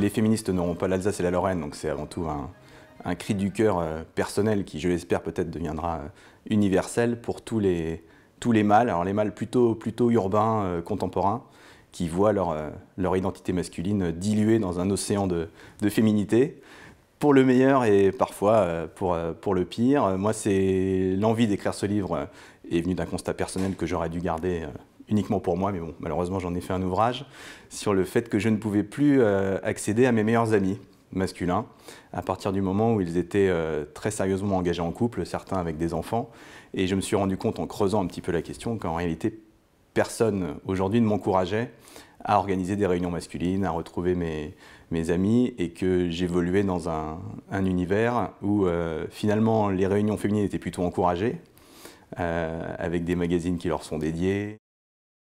Les féministes n'auront pas l'Alsace et la Lorraine, donc c'est avant tout un, cri du cœur euh, personnel qui, je l'espère, peut-être deviendra euh, universel pour tous les, tous les mâles, alors les mâles plutôt, plutôt urbains, euh, contemporains, qui voient leur, leur identité masculine diluée dans un océan de, féminité, pour le meilleur et parfois pour, pour le pire. Moi, c'est l'envie d'écrire ce livre est venue d'un constat personnel que j'aurais dû garder uniquement pour moi, mais bon, malheureusement j'en ai fait un ouvrage, sur le fait que je ne pouvais plus euh, accéder à mes meilleurs amis masculins à partir du moment où ils étaient euh, très sérieusement engagés en couple, certains avec des enfants. Et je me suis rendu compte en creusant un petit peu la question qu'en réalité, personne aujourd'hui ne m'encourageait à organiser des réunions masculines, à retrouver mes, amis et que j'évoluais dans un, univers où euh, finalement les réunions féminines étaient plutôt encouragées, avec des magazines qui leur sont dédiés.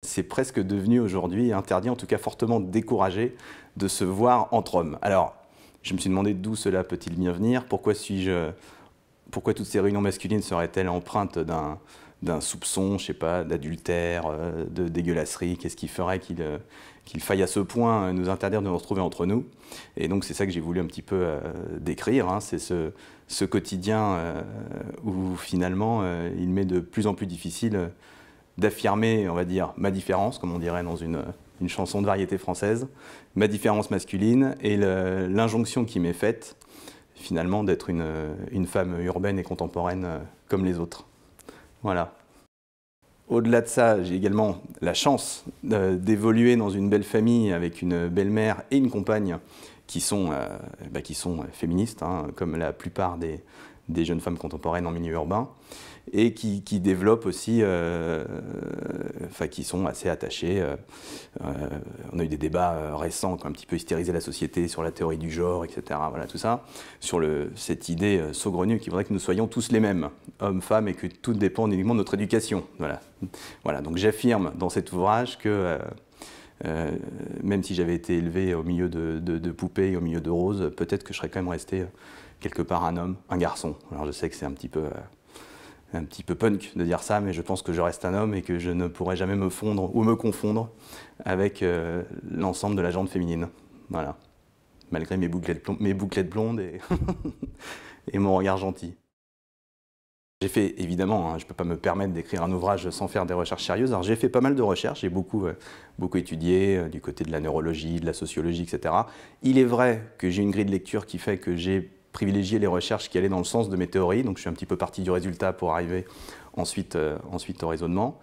C'est presque devenu aujourd'hui interdit, en tout cas fortement découragé, de se voir entre hommes. Alors, je me suis demandé d'où cela peut-il bien venir Pourquoi suis-je pourquoi toutes ces réunions masculines seraient-elles empreintes d'un soupçon, je sais pas, d'adultère, euh, de dégueulasserie, qu'est-ce qui ferait qu'il euh, faille à ce point euh, nous interdire de nous retrouver entre nous. Et donc c'est ça que j'ai voulu un petit peu décrire, hein. c'est ce, quotidien où finalement il m'est de plus en plus difficile d'affirmer, on va dire, ma différence, comme on dirait dans une, chanson de variété française, ma différence masculine et l'injonction qui m'est faite, finalement, d'être une, femme urbaine et contemporaine euh, comme les autres. Voilà. Au-delà de ça, j'ai également la chance euh, d'évoluer dans une belle famille avec une belle-mère et une compagne qui sont, euh, bah, qui sont féministes, hein, comme la plupart des, des jeunes femmes contemporaines en milieu urbain et qui, qui développent aussi, euh, enfin qui sont assez attachées. Euh, euh, on a eu des débats récents qui ont un petit peu hystérisé la société sur la théorie du genre, etc. Voilà tout ça, sur le, cette idée saugrenue qui voudrait que nous soyons tous les mêmes, hommes, femmes, et que tout dépend uniquement de notre éducation. Voilà. Voilà. Donc j'affirme dans cet ouvrage que euh, même si j'avais été élevé au milieu de, de, de poupées, au milieu de roses, peut-être que je serais quand même resté euh, quelque part un homme, un garçon. Alors je sais que c'est un petit peu... Euh, un petit peu punk de dire ça, mais je pense que je reste un homme et que je ne pourrai jamais me fondre ou me confondre avec l'ensemble de la jante féminine. Voilà. Malgré mes bouclettes, blondes, mes blondes et, et mon regard gentil. J'ai fait, évidemment, hein, je ne peux pas me permettre d'écrire un ouvrage sans faire des recherches sérieuses, alors j'ai fait pas mal de recherches, j'ai beaucoup, euh, beaucoup étudié euh, du côté de la neurologie, de la sociologie, etc. Il est vrai que j'ai une grille de lecture qui fait que j'ai privilégié les recherches qui allaient dans le sens de mes théories, donc je suis un petit peu parti du résultat pour arriver ensuite, euh, ensuite au raisonnement.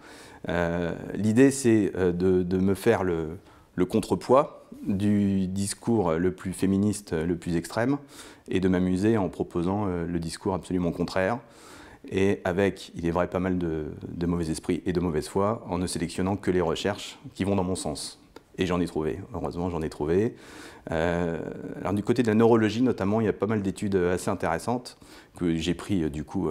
L'idée, c'est de, me faire le, le contrepoids du discours le plus féministe, le plus extrême, et de m'amuser en proposant le discours absolument contraire et avec, il est vrai, pas mal de, mauvais esprits et de mauvaise foi, en ne sélectionnant que les recherches qui vont dans mon sens. Et j'en ai trouvé, heureusement j'en ai trouvé. Euh, alors du côté de la neurologie notamment, il y a pas mal d'études euh, assez intéressantes que j'ai pris euh, du coup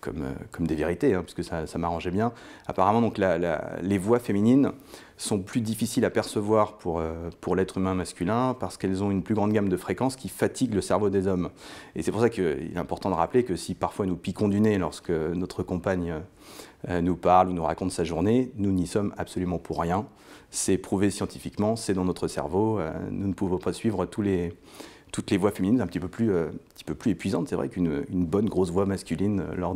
comme, comme, des vérités, hein, puisque ça, ça m'arrangeait bien. Apparemment donc les voix féminines sont plus difficiles à percevoir pour, pour l'être humain masculin parce qu'elles ont une plus grande gamme de fréquences qui fatiguent le cerveau des hommes. Et c'est pour ça qu'il est important de rappeler que si parfois nous piquons du nez lorsque notre compagne euh, nous parle ou nous raconte sa journée, nous n'y sommes absolument pour rien. C'est prouvé scientifiquement, c'est dans notre cerveau. Euh, nous ne pouvons pas suivre tous les, toutes les voix féminines, un petit peu plus, euh, un petit peu plus épuisantes, c'est vrai, qu'une bonne grosse voix masculine lors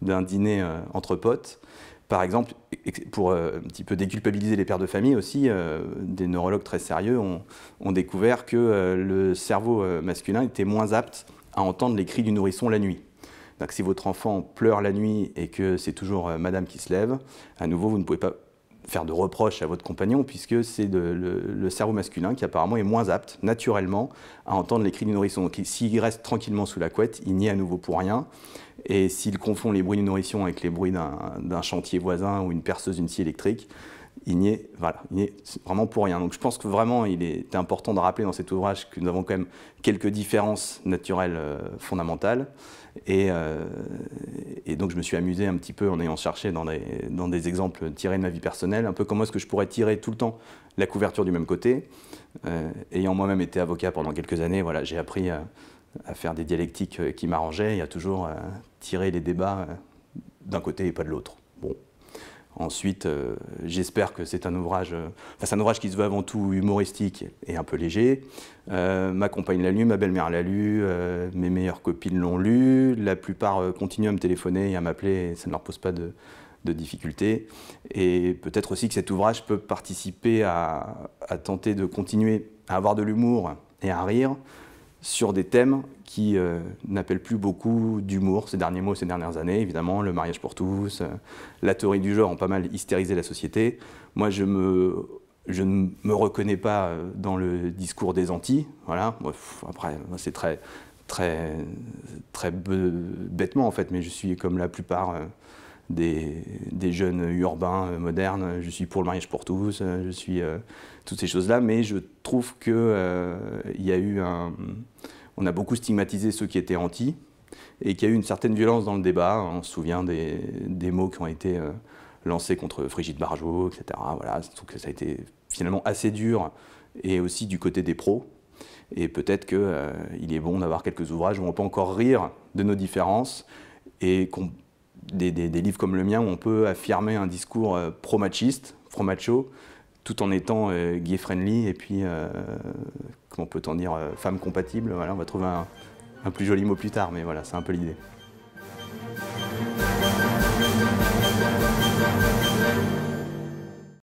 d'un dîner entre potes. Par exemple, pour un petit peu déculpabiliser les pères de famille aussi, des neurologues très sérieux ont découvert que le cerveau masculin était moins apte à entendre les cris du nourrisson la nuit. Donc si votre enfant pleure la nuit et que c'est toujours euh, madame qui se lève, à nouveau, vous ne pouvez pas faire de reproche à votre compagnon, puisque c'est le, cerveau masculin qui apparemment est moins apte, naturellement, à entendre les cris du nourrisson. Donc s'il reste tranquillement sous la couette, il n'y est à nouveau pour rien. Et s'il confond les bruits du nourrisson avec les bruits d'un chantier voisin ou une perceuse, une scie électrique, il n'y est, voilà, vraiment pour rien. Donc je pense que vraiment il est important de rappeler dans cet ouvrage que nous avons quand même quelques différences naturelles euh, fondamentales. Et, euh, et donc je me suis amusé un petit peu en ayant cherché dans des, dans des exemples tirés de ma vie personnelle, un peu comment est-ce que je pourrais tirer tout le temps la couverture du même côté. Euh, ayant moi-même été avocat pendant quelques années, voilà, j'ai appris à, faire des dialectiques qui m'arrangeaient et à toujours tirer les débats d'un côté et pas de l'autre. Bon, Ensuite, euh, j'espère que c'est un ouvrage, euh, un ouvrage qui se veut avant tout humoristique et un peu léger. Euh, ma compagne l'a lu, ma belle-mère l'a lu, mes meilleures copines l'ont lu. La plupart continuent à me téléphoner et à m'appeler, ça ne leur pose pas de, difficultés. Et peut-être aussi que cet ouvrage peut participer à tenter de continuer à avoir de l'humour et à rire, sur des thèmes qui euh, n'appellent plus beaucoup d'humour ces derniers mots, ces dernières années, évidemment, le mariage pour tous, euh, la théorie du genre ont pas mal hystérisé la société. Moi, je, me, je ne me reconnais pas euh, dans le discours des anti, voilà, après, c'est très, très, très bêtement en fait, mais je suis comme la plupart des, jeunes urbains euh, modernes, je suis pour le mariage pour tous, euh, je suis euh, toutes ces choses-là, mais je trouve que il y a eu un, on a beaucoup stigmatisé ceux qui étaient anti et qu'il y a eu une certaine violence dans le débat. On se souvient des, des mots qui ont été lancés contre Frigide Barjot, etc. Voilà, que ça a été finalement assez dur et aussi du côté des pros. Et peut-être qu'il est bon d'avoir quelques ouvrages où on peut encore rire de nos différences et qu'on des, livres comme le mien où on peut affirmer un discours euh, pro-machiste, pro-macho, tout en étant euh, gay-friendly et puis, euh, comment peut-on dire, femme compatible. on va trouver un, un plus joli mot plus tard, mais voilà, c'est un peu l'idée.